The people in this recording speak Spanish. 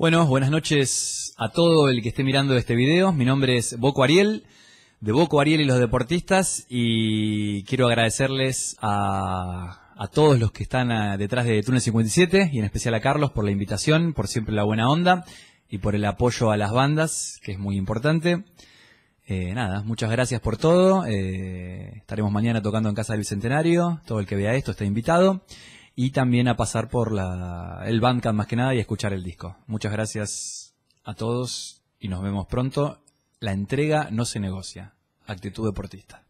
Bueno, buenas noches a todo el que esté mirando este video. Mi nombre es Boco Ariel, de Boco Ariel y los deportistas, y quiero agradecerles a, todos los que están ah, detrás de Túnel 57 y en especial a Carlos por la invitación, por siempre la buena onda y por el apoyo a las bandas, que es muy importante. Eh, nada, muchas gracias por todo. Eh, estaremos mañana tocando en Casa del Bicentenario. Todo el que vea esto está invitado y también a pasar por la, el Bandcamp más que nada y escuchar el disco. Muchas gracias a todos y nos vemos pronto. La entrega no se negocia. Actitud deportista.